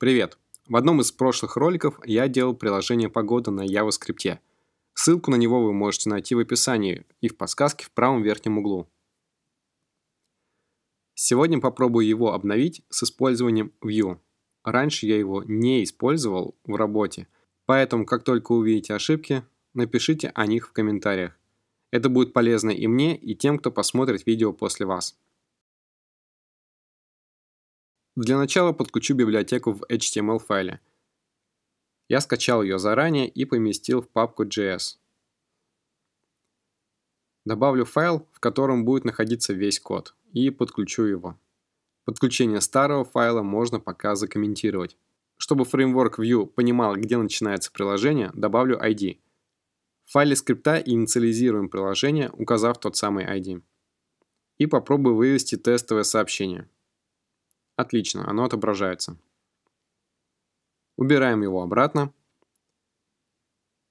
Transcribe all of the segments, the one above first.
Привет! В одном из прошлых роликов я делал приложение «Погода» на JavaScript. Ссылку на него вы можете найти в описании и в подсказке в правом верхнем углу. Сегодня попробую его обновить с использованием Vue. Раньше я его не использовал в работе, поэтому как только увидите ошибки, напишите о них в комментариях. Это будет полезно и мне, и тем, кто посмотрит видео после вас. Для начала подключу библиотеку в HTML файле. Я скачал ее заранее и поместил в папку JS. Добавлю файл, в котором будет находиться весь код, и подключу его. Подключение старого файла можно пока закомментировать. Чтобы фреймворк Vue понимал, где начинается приложение, добавлю ID. В файле скрипта инициализируем приложение, указав тот самый ID. И попробую вывести тестовое сообщение – Отлично, оно отображается. Убираем его обратно.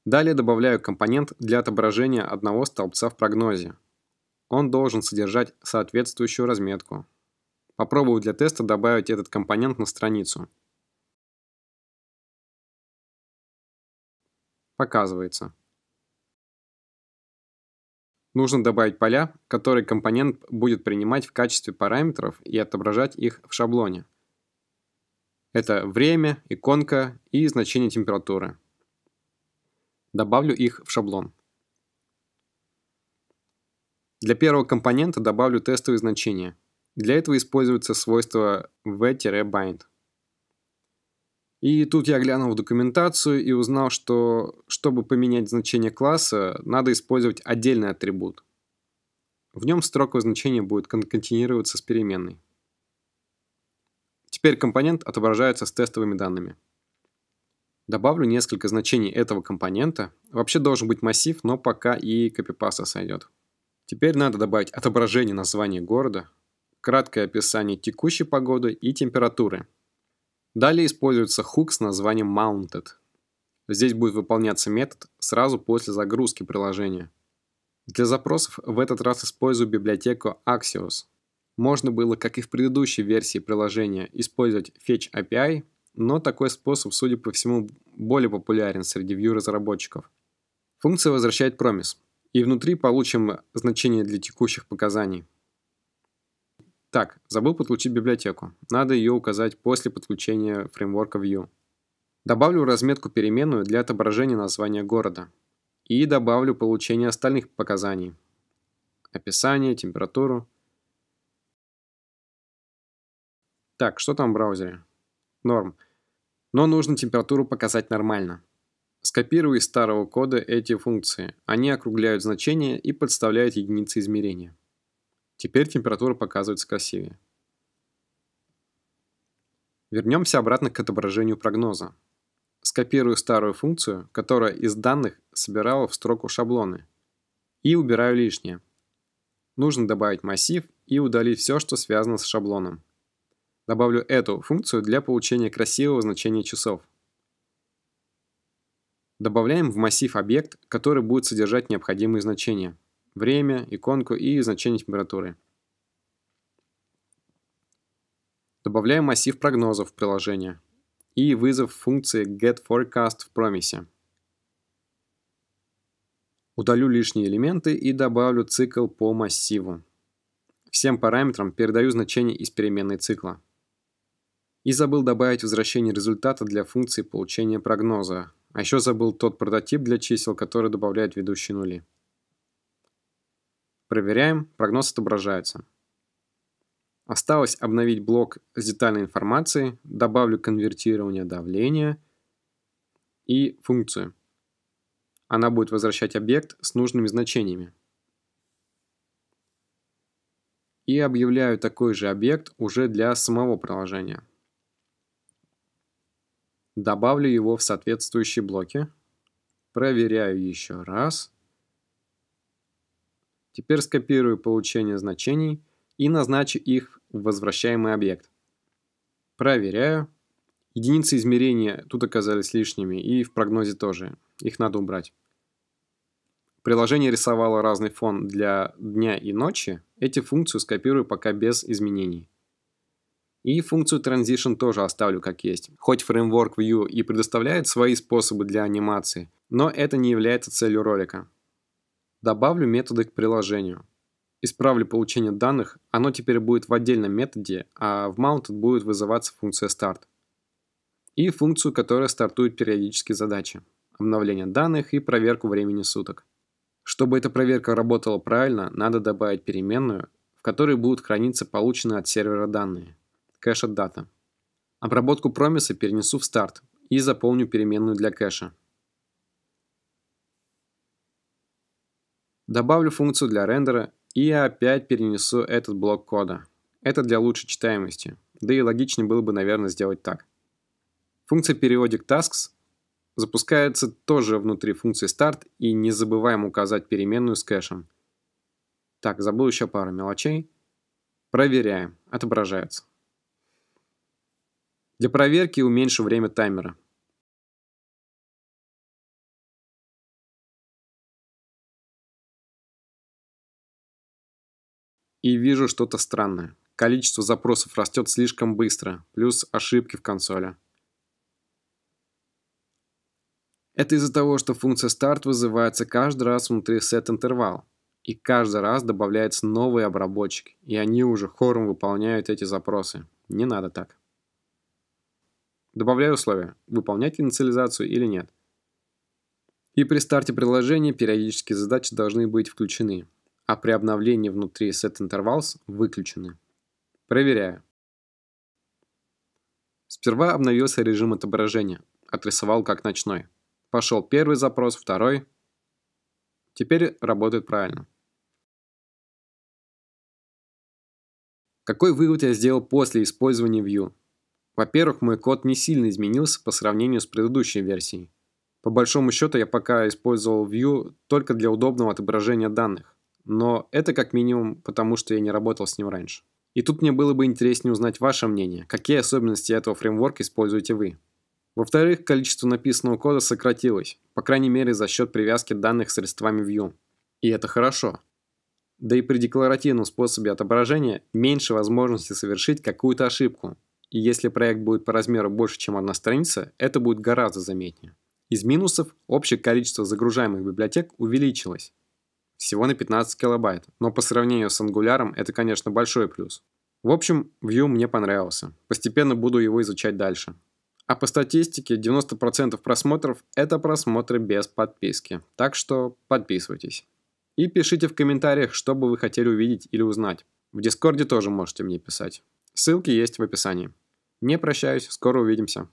Далее добавляю компонент для отображения одного столбца в прогнозе. Он должен содержать соответствующую разметку. Попробую для теста добавить этот компонент на страницу. Показывается. Нужно добавить поля, которые компонент будет принимать в качестве параметров и отображать их в шаблоне. Это время, иконка и значение температуры. Добавлю их в шаблон. Для первого компонента добавлю тестовые значения. Для этого используется свойство v-bind. И тут я глянул в документацию и узнал, что чтобы поменять значение класса, надо использовать отдельный атрибут. В нем строковое значение будет конкатинироваться с переменной. Теперь компонент отображается с тестовыми данными. Добавлю несколько значений этого компонента. Вообще должен быть массив, но пока и копипаста сойдет. Теперь надо добавить отображение названия города, краткое описание текущей погоды и температуры – Далее используется хук с названием mounted. Здесь будет выполняться метод сразу после загрузки приложения. Для запросов в этот раз использую библиотеку Axios. Можно было, как и в предыдущей версии приложения, использовать Fetch API, но такой способ, судя по всему, более популярен среди вью-разработчиков. Функция возвращает промис, и внутри получим значение для текущих показаний – так, забыл подключить библиотеку. Надо ее указать после подключения фреймворка Vue. Добавлю разметку переменную для отображения названия города. И добавлю получение остальных показаний. Описание, температуру. Так, что там в браузере? Норм. Но нужно температуру показать нормально. Скопирую из старого кода эти функции. Они округляют значения и подставляют единицы измерения. Теперь температура показывается красивее. Вернемся обратно к отображению прогноза. Скопирую старую функцию, которая из данных собирала в строку шаблоны, и убираю лишнее. Нужно добавить массив и удалить все, что связано с шаблоном. Добавлю эту функцию для получения красивого значения часов. Добавляем в массив объект, который будет содержать необходимые значения – время, иконку и значение температуры. Добавляем массив прогнозов в приложение и вызов функции getForecast в промисе. Удалю лишние элементы и добавлю цикл по массиву. Всем параметрам передаю значение из переменной цикла. И забыл добавить возвращение результата для функции получения прогноза. А еще забыл тот прототип для чисел, который добавляет ведущие нули. Проверяем, прогноз отображается. Осталось обновить блок с детальной информацией, добавлю конвертирование давления и функцию. Она будет возвращать объект с нужными значениями. И объявляю такой же объект уже для самого приложения. Добавлю его в соответствующие блоки. Проверяю еще раз. Теперь скопирую получение значений и назначу их в возвращаемый объект. Проверяю. Единицы измерения тут оказались лишними, и в прогнозе тоже. Их надо убрать. Приложение рисовало разный фон для дня и ночи. Эти функцию скопирую пока без изменений. И функцию Transition тоже оставлю как есть. Хоть фреймворк Vue и предоставляет свои способы для анимации, но это не является целью ролика. Добавлю методы к приложению. Исправлю получение данных, оно теперь будет в отдельном методе, а в mounted будет вызываться функция start. И функцию, которая стартует периодические задачи, обновление данных и проверку времени суток. Чтобы эта проверка работала правильно, надо добавить переменную, в которой будут храниться полученные от сервера данные, кэша дата. Обработку промиса перенесу в старт и заполню переменную для кэша. Добавлю функцию для рендера и опять перенесу этот блок кода. Это для лучшей читаемости. Да и логичнее было бы, наверное, сделать так. Функция periodic tasks запускается тоже внутри функции start и не забываем указать переменную с кэшем. Так, забыл еще пару мелочей. Проверяем. Отображается. Для проверки уменьшу время таймера. и вижу что-то странное. Количество запросов растет слишком быстро, плюс ошибки в консоли. Это из-за того, что функция старт вызывается каждый раз внутри set интервал, и каждый раз добавляется новый обработчик, и они уже хором выполняют эти запросы. Не надо так. Добавляю условия, выполнять инициализацию или нет. И при старте приложения периодические задачи должны быть включены, а при обновлении внутри setIntervals выключены. Проверяю. Сперва обновился режим отображения, отрисовал как ночной. Пошел первый запрос, второй. Теперь работает правильно. Какой вывод я сделал после использования view? Во-первых, мой код не сильно изменился по сравнению с предыдущей версией. По большому счету я пока использовал view только для удобного отображения данных но это как минимум потому, что я не работал с ним раньше. И тут мне было бы интереснее узнать ваше мнение, какие особенности этого фреймворка используете вы. Во-вторых, количество написанного кода сократилось, по крайней мере за счет привязки данных средствами Vue. И это хорошо. Да и при декларативном способе отображения меньше возможности совершить какую-то ошибку. И если проект будет по размеру больше, чем одна страница, это будет гораздо заметнее. Из минусов общее количество загружаемых библиотек увеличилось, всего на 15 килобайт, но по сравнению с Angular это, конечно, большой плюс. В общем, Vue мне понравился. Постепенно буду его изучать дальше. А по статистике 90% просмотров – это просмотры без подписки. Так что подписывайтесь. И пишите в комментариях, что бы вы хотели увидеть или узнать. В Дискорде тоже можете мне писать. Ссылки есть в описании. Не прощаюсь, скоро увидимся.